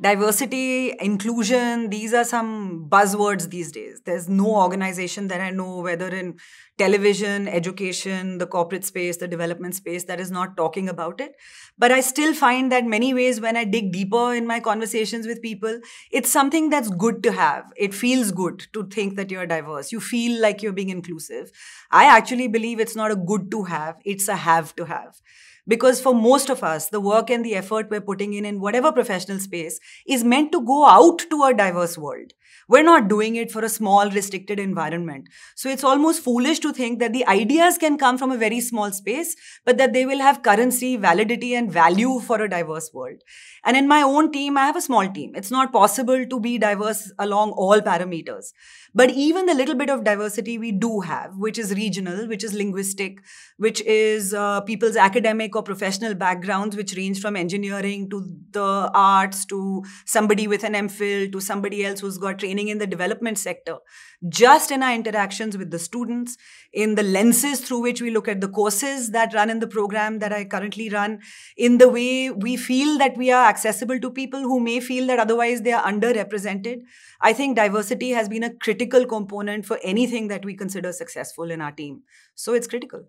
diversity, inclusion, these are some buzzwords these days. There's no organization that I know, whether in television, education, the corporate space, the development space, that is not talking about it. But I still find that many ways when I dig deeper in my conversations with people, it's something that's good to have. It feels good to think that you're diverse. You feel like you're being inclusive. I actually believe it's not a good to have, it's a have to have. Because for most of us, the work and the effort we're putting in in whatever professional space is meant to go out to a diverse world. We're not doing it for a small, restricted environment. So it's almost foolish to think that the ideas can come from a very small space, but that they will have currency, validity, and value for a diverse world. And in my own team, I have a small team. It's not possible to be diverse along all parameters. But even the little bit of diversity we do have, which is regional, which is linguistic, which is uh, people's academic or professional backgrounds, which range from engineering to the arts to somebody with an MPhil to somebody else who's got training in the development sector. Just in our interactions with the students, in the lenses through which we look at the courses that run in the program that I currently run, in the way we feel that we are accessible to people who may feel that otherwise they are underrepresented. I think diversity has been a critical component for anything that we consider successful in our team. So it's critical.